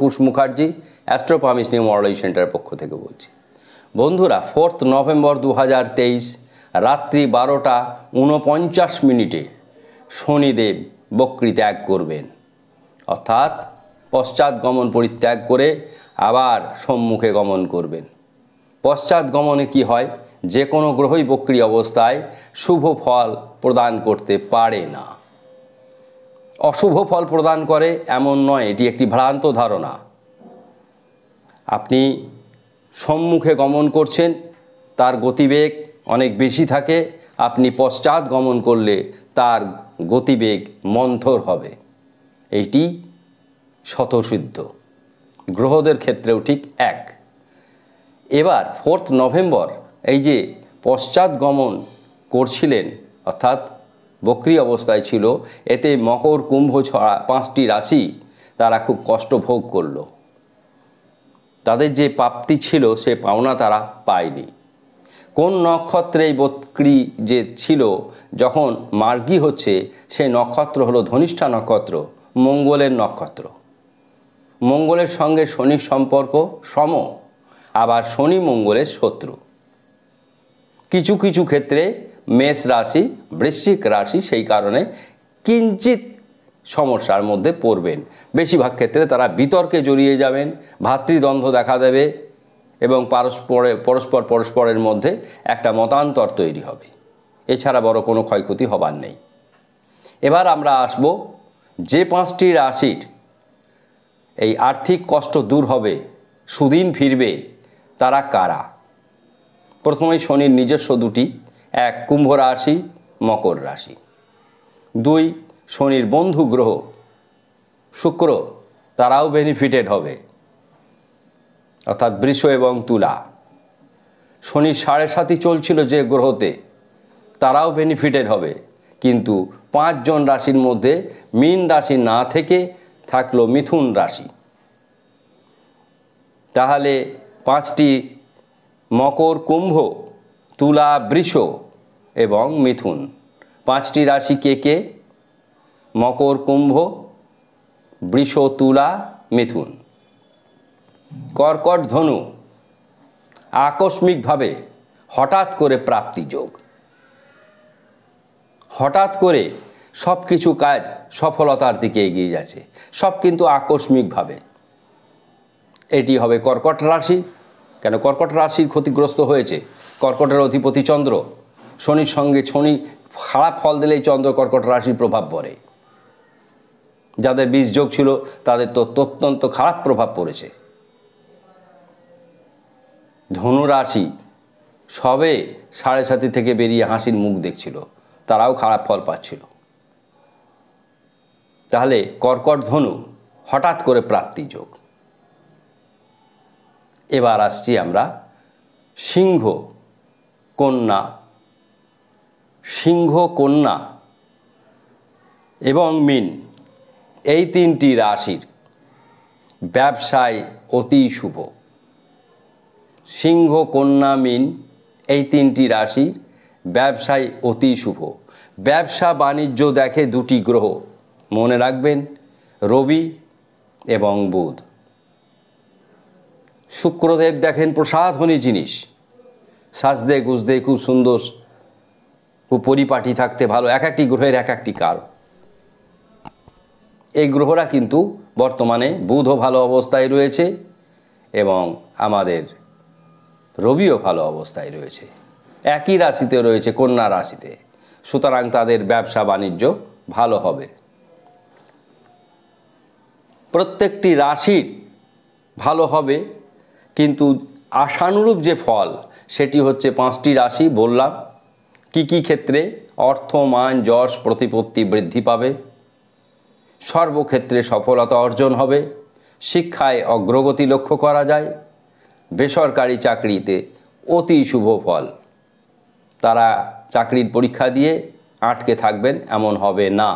কুশ Mukherjee অ্যাস্ট্রোপামিস model সেন্টারের পক্ষ থেকে বলছি বন্ধুরা ফোর্থ নভেম্বর দু রাত্রি বারোটা উনপঞ্চাশ মিনিটে শনিদেব বক্রি ত্যাগ করবেন অর্থাৎ পশ্চাৎ গমন পরিত্যাগ করে আবার সম্মুখে গমন করবেন পশ্চাৎ গমনে কি হয় যে কোনো গ্রহই বক্রি অবস্থায় শুভ ফল প্রদান করতে পারে না অশুভ ফল প্রদান করে এমন নয় এটি একটি ভ্রান্ত ধারণা আপনি সম্মুখে গমন করছেন তার গতিবেগ অনেক বেশি থাকে আপনি পশ্চাৎ গমন করলে তার গতিবেগ মন্থর হবে এইটি শতসিদ্ধ গ্রহদের ক্ষেত্রেও ঠিক এক এবার ফোর্থ নভেম্বর এই যে পশ্চাৎ গমন করছিলেন অর্থাৎ বক্রি অবস্থায় ছিল এতে মকর কুম্ভ ছড়া পাঁচটি রাশি তারা খুব কষ্ট ভোগ করল তাদের যে প্রাপ্তি ছিল সে পাওনা তারা পায়নি কোন নক্ষত্রে এই বক্রি যে ছিল যখন মার্গী হচ্ছে সে নক্ষত্র হলো ধনিষ্ঠা নক্ষত্র মঙ্গলের নক্ষত্র মঙ্গলের সঙ্গে শনির সম্পর্ক সম আবার শনি মঙ্গলের শত্রু কিছু কিছু ক্ষেত্রে মেষ রাশি বৃশ্চিক রাশি সেই কারণে কিঞ্চিত সমস্যার মধ্যে পড়বেন বেশিরভাগ ক্ষেত্রে তারা বিতর্কে জড়িয়ে যাবেন ভ্রাতৃদ্বন্দ্ব দেখা দেবে এবং পারস্পরে পরস্পর পরস্পরের মধ্যে একটা মতান্তর তৈরি হবে এছাড়া বড় কোনো ক্ষয়ক্ষতি হবার নেই এবার আমরা আসব যে পাঁচটি রাশির এই আর্থিক কষ্ট দূর হবে সুদিন ফিরবে তারা কারা প্রথমেই শনির নিজস্ব দুটি এক কুম্ভ রাশি মকর রাশি দুই শনির বন্ধু গ্রহ শুক্র তারাও বেনিফিটেড হবে অর্থাৎ বৃষ এবং তুলা শনি সাড়ে সাতই চলছিল যে গ্রহতে তারাও বেনিফিটেড হবে কিন্তু পাঁচজন রাশির মধ্যে মিন রাশি না থেকে থাকলো মিথুন রাশি তাহলে পাঁচটি মকর কুম্ভ তুলা বৃষ এবং মিথুন পাঁচটি রাশি কে কে মকর কুম্ভ বৃষ তুলা মিথুন কর্কট ধনু আকস্মিকভাবে হঠাৎ করে প্রাপ্তি যোগ হঠাৎ করে সব কিছু কাজ সফলতার দিকে এগিয়ে যাচ্ছে সব কিন্তু আকস্মিকভাবে এটি হবে কর্কট রাশি কেন কর্কট রাশির ক্ষতিগ্রস্ত হয়েছে কর্কটের অধিপতি চন্দ্র শনির সঙ্গে শনি খারাপ ফল দিলেই চন্দ্র কর্কট রাশির প্রভাব পড়ে যাদের বীজ যোগ ছিল তাদের তো অত্যন্ত খারাপ প্রভাব পড়েছে ধনুরাশি সবে সাড়ে সাতি থেকে বেরিয়ে হাসির মুখ দেখছিল তারাও খারাপ ফল পাচ্ছিল তাহলে কর্কট ধনু হঠাৎ করে প্রাপ্তি যোগ এবার আসছি আমরা সিংহ কন্যা সিংহ কন্যা এবং মিন এই তিনটি রাশির ব্যবসায় অতি শুভ সিংহ কন্যা মিন এই তিনটি রাশির ব্যবসায় অতি শুভ ব্যবসা বাণিজ্য দেখে দুটি গ্রহ মনে রাখবেন রবি এবং বুধ শুক্রদেব দেখেন প্রসাধনী জিনিস সাজদে গুজদে খুব সুন্দর খুব পরিপাটি থাকতে ভালো এক একটি গ্রহের এক একটি কাল এই গ্রহরা কিন্তু বর্তমানে বুধও ভালো অবস্থায় রয়েছে এবং আমাদের রবিও ভালো অবস্থায় রয়েছে একই রাশিতে রয়েছে কন্যা রাশিতে সুতরাং তাদের ব্যবসা বাণিজ্য ভালো হবে প্রত্যেকটি রাশির ভালো হবে কিন্তু আশানুরূপ যে ফল সেটি হচ্ছে পাঁচটি রাশি বললাম কি কি ক্ষেত্রে অর্থ মান যশ প্রতিপত্তি বৃদ্ধি পাবে সর্বক্ষেত্রে সফলতা অর্জন হবে শিক্ষায় অগ্রগতি লক্ষ্য করা যায় বেসরকারি চাকরিতে অতি শুভ ফল তারা চাকরির পরীক্ষা দিয়ে আটকে থাকবেন এমন হবে না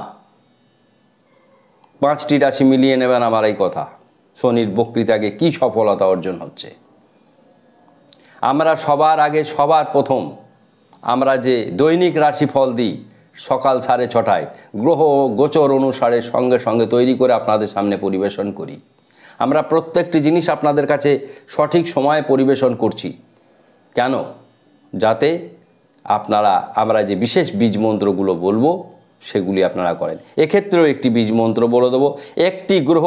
পাঁচটি রাশি মিলিয়ে নেবেন আমার এই কথা শনির বক্তৃতাকে কি সফলতা অর্জন হচ্ছে আমরা সবার আগে সবার প্রথম আমরা যে দৈনিক রাশিফল দিই সকাল সাড়ে ছটায় গ্রহ গোচর অনুসারে সঙ্গে সঙ্গে তৈরি করে আপনাদের সামনে পরিবেশন করি আমরা প্রত্যেকটি জিনিস আপনাদের কাছে সঠিক সময়ে পরিবেশন করছি কেন যাতে আপনারা আমরা যে বিশেষ বীজ মন্ত্রগুলো বলবো সেগুলি আপনারা করেন এক্ষেত্রেও একটি বীজ মন্ত্র বলে দেবো একটি গ্রহ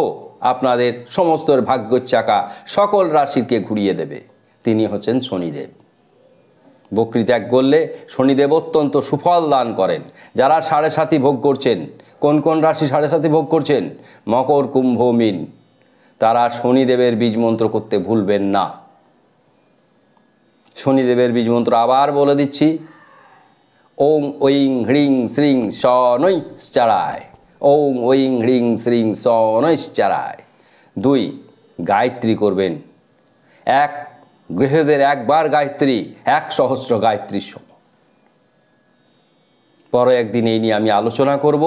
আপনাদের সমস্ত ভাগ্য চাকা সকল রাশিকে ঘুরিয়ে দেবে তিনি হচ্ছেন শনিদেব বকরি ত্যাগ করলে শনিদেব অত্যন্ত সুফল দান করেন যারা সাড়ে সাথী ভোগ করছেন কোন কোন রাশি সাড়ে সাথী ভোগ করছেন মকর কুম্ভ মিন তারা শনিদেবের বীজ মন্ত্র করতে ভুলবেন না শনিদেবের বীজ মন্ত্র আবার বলে দিচ্ছি ওং ঐং হ্রিং শ্রিং স নৈ ওং ওইং হ্রিং শ্রিং সনৈশ্চারায় দুই গায়ত্রী করবেন এক গৃহদের একবার গায়ত্রী এক সহস্র গায়ত্রীর সম পরে একদিন এই নিয়ে আমি আলোচনা করব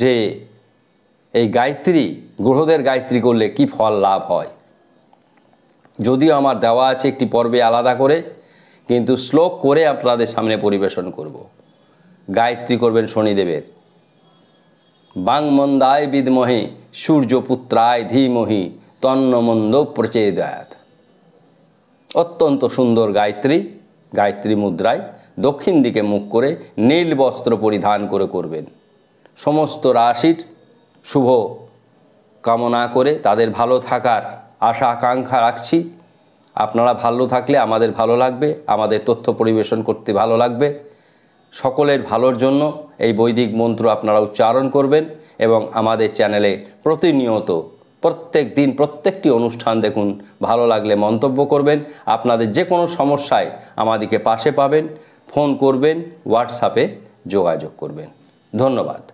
যে এই গায়ত্রী গ্রহদের গায়ত্রী করলে কি ফল লাভ হয় যদিও আমার দেওয়া আছে একটি পর্বে আলাদা করে কিন্তু শ্লোক করে আপনাদের সামনে পরিবেশন করবো গায়ত্রী করবেন শনিদেবের বাংমন্দায় বিদমহে সূর্যপুত্রায় ধীমহি তন্নমন্দ প্রচেদয়াত অত্যন্ত সুন্দর গায়ত্রী গায়ত্রী মুদ্রায় দক্ষিণ দিকে মুখ করে নীল বস্ত্র পরিধান করে করবেন সমস্ত রাশির শুভ কামনা করে তাদের ভালো থাকার আশা আকাঙ্ক্ষা রাখছি আপনারা ভালো থাকলে আমাদের ভালো লাগবে আমাদের তথ্য পরিবেশন করতে ভালো লাগবে সকলের ভালোর জন্য এই বৈদিক মন্ত্র আপনারা উচ্চারণ করবেন এবং আমাদের চ্যানেলে প্রতিনিয়ত প্রত্যেক দিন প্রত্যেকটি অনুষ্ঠান দেখুন ভালো লাগলে মন্তব্য করবেন আপনাদের যে কোনো সমস্যায় আমাদেরকে পাশে পাবেন ফোন করবেন হোয়াটসঅ্যাপে যোগাযোগ করবেন ধন্যবাদ